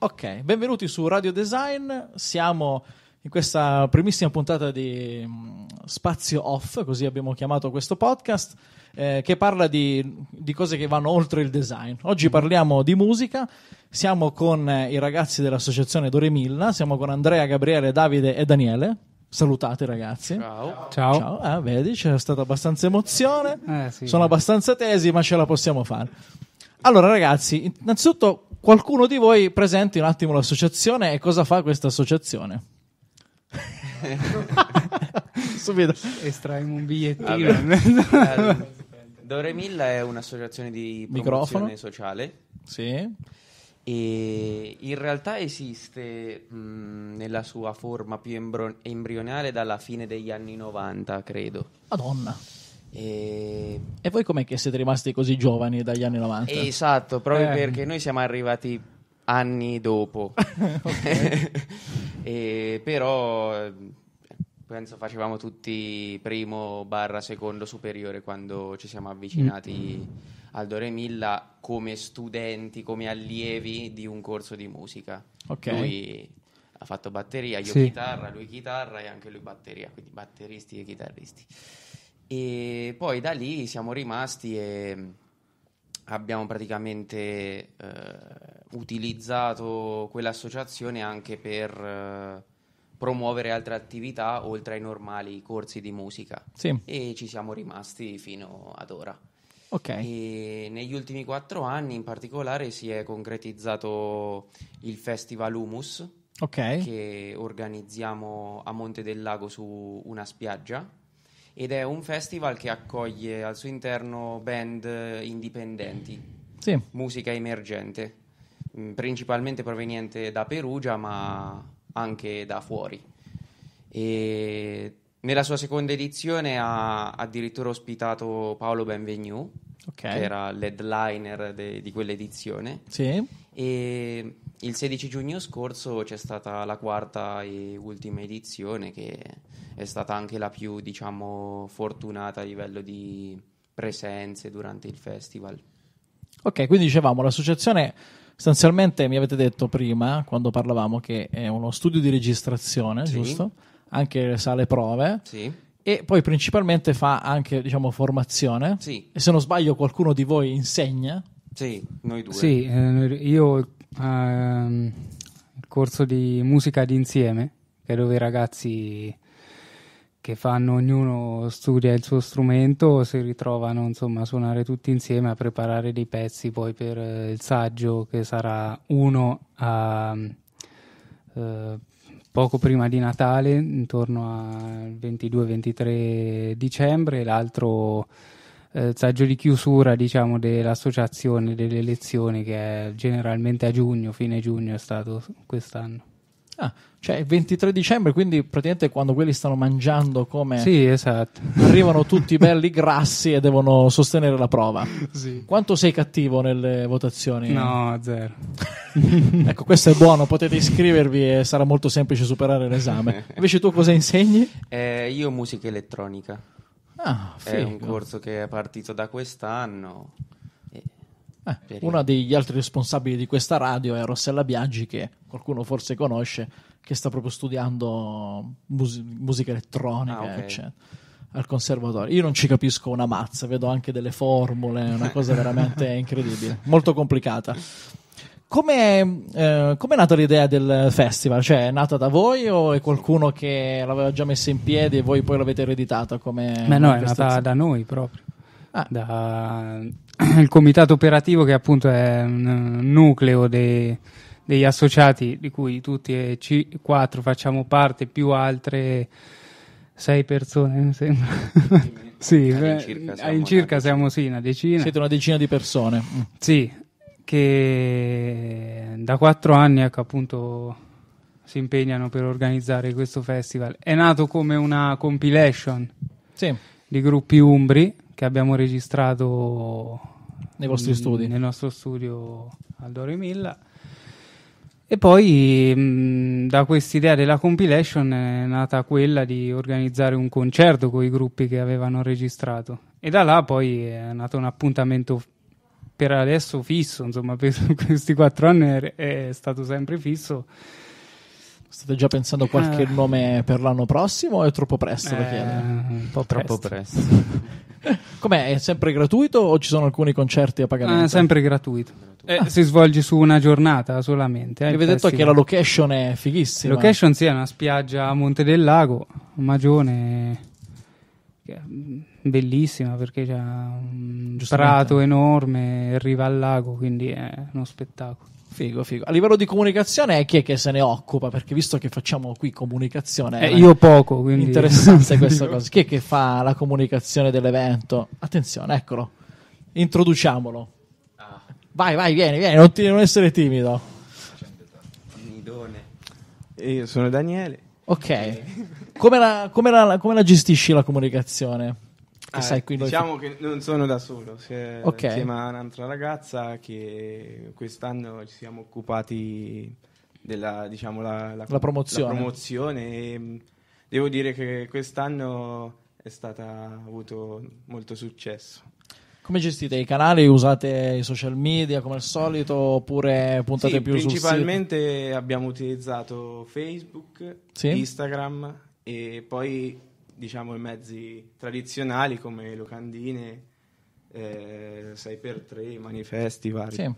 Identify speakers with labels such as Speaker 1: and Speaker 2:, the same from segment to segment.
Speaker 1: Ok, benvenuti su Radio Design, siamo in questa primissima puntata di mm, Spazio Off, così abbiamo chiamato questo podcast, eh, che parla di, di, cose che vanno oltre il design. Oggi mm. parliamo di musica, siamo con eh, i ragazzi dell'associazione Dore Milla, siamo con Andrea, Gabriele, Davide e Daniele. Salutate ragazzi. Ciao. Ciao. Ciao. Ah, vedi, c'è stata abbastanza emozione. Eh, sì, Sono eh. abbastanza tesi, ma ce la possiamo fare. Allora ragazzi, innanzitutto qualcuno di voi presenti un attimo l'associazione e cosa fa questa associazione? Subito. Estraemo un bigliettino. allora,
Speaker 2: Dore Milla è un'associazione di promozione Microfono. sociale. Sì. E in realtà esiste mh, nella sua forma più embrionale dalla fine degli anni 90, credo. Madonna. E...
Speaker 1: e, voi com'è che siete rimasti così giovani dagli anni 90? Esatto,
Speaker 2: proprio eh. perché noi siamo arrivati anni dopo. e, però eh, penso facevamo tutti primo barra secondo superiore quando ci siamo avvicinati mm. al Dore Milla come studenti, come allievi di un corso di musica. Okay. Lui ha fatto batteria, io sì. chitarra, lui chitarra e anche lui batteria, quindi batteristi e chitarristi. E poi da lì siamo rimasti e mm, abbiamo praticamente eh, utilizzato quell'associazione anche per eh, promuovere altre attività oltre ai normali corsi di musica. Sì. E ci siamo rimasti fino ad ora. Okay. E negli ultimi quattro anni in particolare si è concretizzato il Festival Humus okay. che organizziamo a Monte del Lago su una spiaggia ed è un festival che accoglie al suo interno band indipendenti,
Speaker 1: sì. musica
Speaker 2: emergente, mm, principalmente proveniente da Perugia ma anche da fuori. E nella sua seconda edizione ha addirittura ospitato Paolo Benvenu,
Speaker 1: okay. che era
Speaker 2: l'headliner de, di quell'edizione. Sì. E il 16 giugno scorso c'è stata la quarta e ultima edizione, che è stata anche la più, diciamo, fortunata a livello di presenze durante il festival.
Speaker 1: Ok, quindi dicevamo, l'associazione sostanzialmente mi avete detto prima, quando parlavamo, che è uno studio di registrazione, sì. giusto? Anche sale prove. Sì e poi principalmente fa anche diciamo, formazione. Sì. E se non sbaglio qualcuno di voi insegna. Sì, noi due. Sì,
Speaker 3: eh, io ehm, il corso di musica d'insieme, che è dove i ragazzi che fanno, ognuno studia il suo strumento, si ritrovano insomma a suonare tutti insieme, a preparare dei pezzi poi per eh, il saggio che sarà uno a... Eh, poco prima di Natale, intorno al 22-23 dicembre, l'altro eh, saggio di chiusura diciamo, dell'associazione delle elezioni che è generalmente a giugno, fine giugno è stato quest'anno.
Speaker 1: Ah, cioè il 23 dicembre, quindi praticamente quando quelli stanno mangiando come... Sì, esatto. Arrivano tutti belli grassi e devono sostenere la prova. Sì. Quanto sei cattivo nelle votazioni? No, zero. ecco, questo è buono, potete iscrivervi e sarà molto semplice superare l'esame. Invece tu cosa insegni?
Speaker 2: Eh, io musica elettronica.
Speaker 1: Ah, figo. È un corso
Speaker 2: che è partito da quest'anno.
Speaker 1: Eh, uno degli altri responsabili di questa radio è Rossella Biaggi, che qualcuno forse conosce, che sta proprio studiando mus- musica elettronica, ah, okay. eccetera al conservatorio. Io non ci capisco una mazza, vedo anche delle formule, una cosa veramente incredibile, molto complicata. Come eh, è nata l'idea del festival? Cioè, è nata da voi o è qualcuno che l'aveva già messa in piedi e voi poi l'avete ereditata? Come Ma no, è nata da
Speaker 3: noi proprio.
Speaker 1: Ah. Da
Speaker 3: il comitato operativo che appunto è un eh, nucleo dei, degli associati di cui tutti e quattro facciamo parte più altre sei persone mi sembra sì, all'incirca siamo, all'incirca siamo sì, una decina siete una decina di persone mm. sì che da quattro anni ecco, appunto si impegnano per organizzare questo festival è nato come una compilation sì. di gruppi umbri che abbiamo registrato nei vostri in, studi. Nel nostro studio Aldoro Milla. E poi mh, mm, da quest'idea della compilation è nata quella di organizzare un concerto con i gruppi che avevano registrato. E da là poi è nato un appuntamento per adesso fisso, insomma, per questi quattro anni è stato sempre fisso. State già
Speaker 1: pensando qualche eh. nome per l'anno prossimo o è troppo presto? Eh, un po' presto. troppo presto. Com'è? È sempre gratuito o ci sono alcuni concerti a pagamento? È ah, sempre gratuito.
Speaker 3: Eh, ah. Si svolge su una giornata solamente. Eh, Vi detto festival. che la eh. location è fighissima. La location sì, è una spiaggia a Monte del Lago, Magione, bellissima perché c'è un prato enorme, arriva al lago, quindi è
Speaker 1: uno spettacolo. Figo, figo. A livello di comunicazione, chi è che se ne occupa? Perché visto che facciamo qui comunicazione, eh, eh io poco, quindi interessante questa cosa. Chi è che fa la comunicazione dell'evento? Attenzione, eccolo, introduciamolo. Ah. Vai, vai, vieni, vieni, non, ti, non essere timido.
Speaker 4: Nidone. Io sono
Speaker 1: Daniele. Ok, come la, come la, come la gestisci la comunicazione? Ah, sai, diciamo che non sono da solo, se, okay. insieme
Speaker 4: a un'altra ragazza che quest'anno ci siamo occupati della diciamo, la, la, la promozione. La promozione mm, devo dire che quest'anno è stata avuto molto successo.
Speaker 1: Come gestite i canali? Usate i social media come al solito oppure puntate sì, più su
Speaker 4: Principalmente abbiamo utilizzato Facebook, sì. Instagram e poi diciamo, i mezzi tradizionali come locandine, eh, 6x3, manifesti vari. Sì.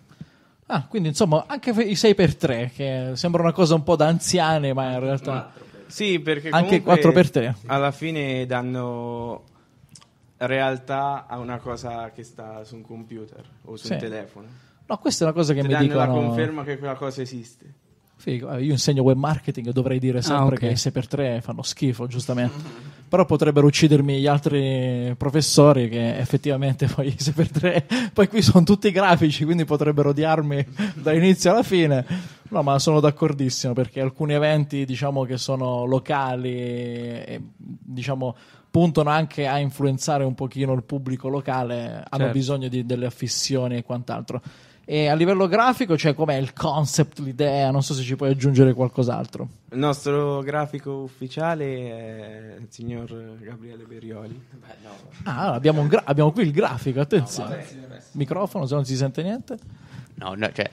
Speaker 1: Ah, quindi insomma anche i 6x3, che sembra una cosa un po' da anziane, ma in realtà... Sì,
Speaker 4: perché anche 4x3. Alla fine danno realtà a una cosa che sta su un computer o su sì. un telefono.
Speaker 1: No, questa è una cosa che Ti mi dicono... la conferma
Speaker 4: che quella cosa esiste.
Speaker 1: Figo, eh, io insegno web marketing e dovrei dire ah, sempre ah, okay. che 6x3 fanno schifo, giustamente. però potrebbero uccidermi gli altri professori che effettivamente poi se per tre, poi qui sono tutti grafici, quindi potrebbero odiarmi da inizio alla fine. No, ma sono d'accordissimo perché alcuni eventi, diciamo che sono locali, e, diciamo puntano anche a influenzare un pochino il pubblico locale, hanno certo. bisogno di delle affissioni e quant'altro. E a livello grafico, cioè com'è il concept, l'idea? Non so se ci puoi aggiungere qualcos'altro. Il nostro
Speaker 4: grafico ufficiale è il signor Gabriele Berioli. Beh, no. Ah, abbiamo, gra- abbiamo, qui il grafico, attenzione. No, Microfono,
Speaker 1: se non si sente niente.
Speaker 2: No, no, cioè...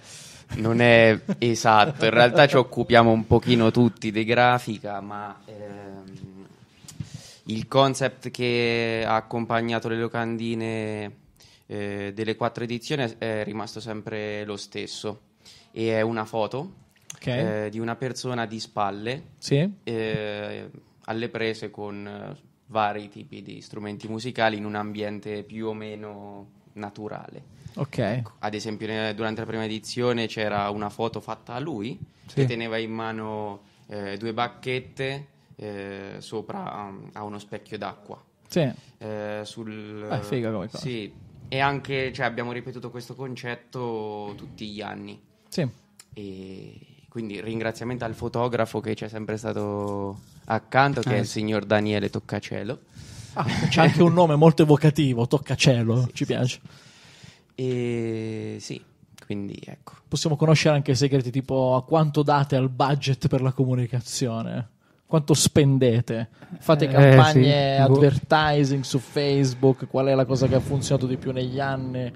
Speaker 2: Non è esatto, in realtà ci occupiamo un pochino tutti di grafica, ma ehm, il concept che ha accompagnato le locandine eh, delle quattro edizioni è rimasto sempre lo stesso e è una foto okay. eh, di una persona di spalle sì. eh, alle prese con eh, vari tipi di strumenti musicali in un ambiente più o meno naturale. Okay. Ecco, ad esempio, durante la prima edizione c'era una foto fatta a lui sì. che teneva in mano eh, due bacchette eh, sopra um, a uno specchio d'acqua. Sì. Eh, sul, ah, figa come cosa. Sì, e anche, cioè, abbiamo ripetuto questo concetto tutti gli anni. Sì. E quindi ringraziamento al fotografo che ci è sempre stato accanto, che ah, è eh, il signor Daniele Toccacielo.
Speaker 1: Ah, c'è anche un nome molto evocativo, Toccacielo, sì, ci piace. E sì, quindi ecco. Possiamo conoscere anche segreti tipo a quanto date al budget per la comunicazione quanto spendete? Fate eh, campagne eh, sì. Boh. advertising su Facebook? Qual è la cosa che ha funzionato di più negli anni?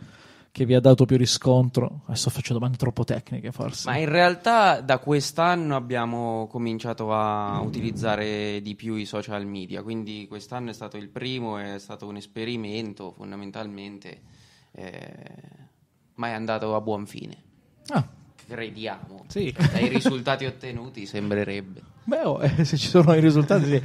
Speaker 1: Che vi ha dato più riscontro? Adesso eh, faccio domande troppo tecniche, forse. Ma
Speaker 2: in realtà da quest'anno abbiamo cominciato a utilizzare di più i social media. Quindi quest'anno è stato il primo, è stato un esperimento fondamentalmente, eh, ma è andato a buon fine. Ah crediamo. Sì. Dai risultati ottenuti sembrerebbe.
Speaker 1: Beh, oh, eh, se ci sono i risultati, sì.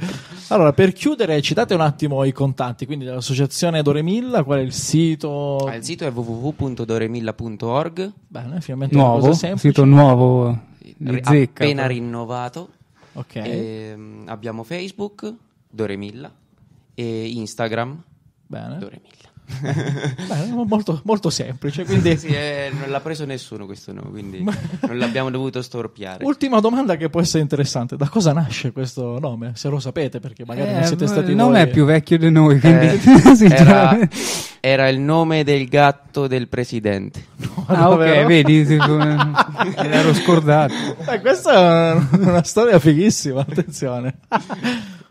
Speaker 1: Allora, per chiudere, citate un attimo i contatti, quindi dell'associazione Doremilla, qual è il
Speaker 2: sito? Ah, il sito è www.doremilla.org. Bene,
Speaker 1: finalmente nuovo, una
Speaker 3: sito nuovo, Re- appena però.
Speaker 2: rinnovato. Ok. E, ehm, abbiamo Facebook, Doremilla, e Instagram, Bene. Doremilla.
Speaker 1: Beh, molto, molto, semplice. Quindi... sì, eh,
Speaker 2: non l'ha preso nessuno questo nome, quindi non l'abbiamo dovuto storpiare.
Speaker 1: Ultima domanda che può essere interessante: da cosa nasce questo nome? Se lo sapete, perché magari eh, non siete stati il voi. Non è più vecchio di noi, eh, quindi eh, era,
Speaker 2: era, il nome del gatto del presidente. No, ah, ah, ok, vedi,
Speaker 3: tipo,
Speaker 1: ero scordato. Eh, questa è una storia fighissima. Attenzione.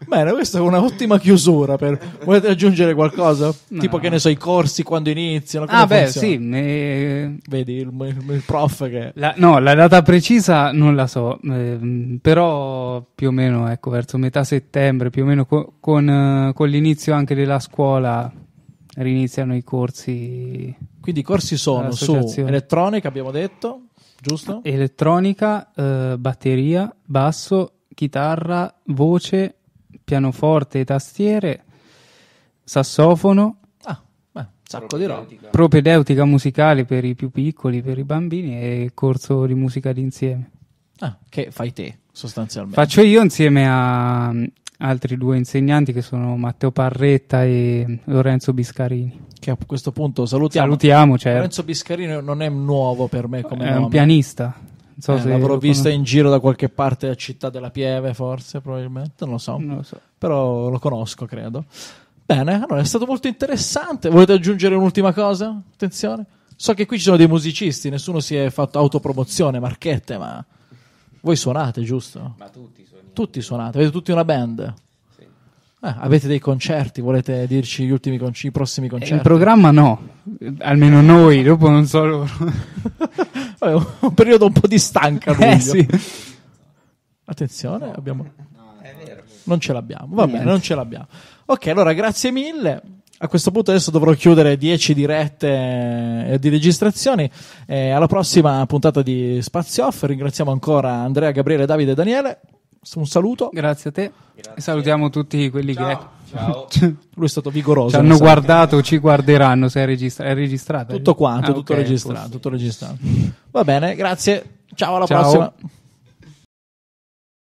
Speaker 1: Bene, questa è un'ottima chiusura. Per... Volete aggiungere qualcosa? No. Tipo che ne so, i corsi quando iniziano. ah, beh, funziona? sì. Ne... Vedi il, il, il, prof che. La, no,
Speaker 3: la data precisa non la so, eh, però più o meno ecco, verso metà settembre, più o meno co- con, eh, con l'inizio anche della scuola, riniziano i corsi. Quindi i corsi sono su elettronica, abbiamo detto, giusto? Elettronica, eh, batteria, basso, chitarra, voce pianoforte e tastiere, sassofono,
Speaker 1: ah, sacco di roba.
Speaker 3: Propedeutica musicale per i più piccoli, per i bambini e corso di musica d'insieme.
Speaker 1: Ah, che fai te sostanzialmente? Faccio
Speaker 3: io insieme a mm, altri due insegnanti che sono Matteo Parretta e Lorenzo
Speaker 1: Biscarini. Che a questo punto salutiamo. Salutiamo, certo. Lorenzo Biscarini non è nuovo per me come è nome. un pianista. So eh, l'avrò vista in giro da qualche parte a Città della Pieve, forse, probabilmente, non lo so. Non lo so. Però lo conosco, credo. Bene, allora è stato molto interessante. Volete aggiungere un'ultima cosa? Attenzione. So che qui ci sono dei musicisti, nessuno si è fatto autopromozione, marchette, ma voi suonate, giusto? Ma tutti suonate. Tutti suonate, avete tutti una band. Sì. Eh, avete dei concerti, volete dirci gli ultimi conci- i prossimi eh, concerti? In programma
Speaker 3: no, almeno noi, dopo non
Speaker 1: so loro. Vabbè, un periodo un po' di stanca. Eh, luglio. Eh, sì. Attenzione, abbiamo... non ce l'abbiamo. Va bene, non ce l'abbiamo. Ok, allora grazie mille. A questo punto adesso dovrò chiudere 10 dirette eh, di registrazioni. Eh, alla prossima puntata di Spazio Off. Ringraziamo ancora Andrea, Gabriele, Davide e Daniele un saluto. Grazie a te. Grazie. E salutiamo tutti quelli Ciao. che. Ciao. Lui è stato vigoroso. Ci hanno guardato,
Speaker 3: ci guarderanno se è, registra- è registrato. Tutto eh? quanto, ah, tutto, okay, registrato, tutto registrato.
Speaker 1: Va bene, grazie. Ciao, alla Ciao. prossima.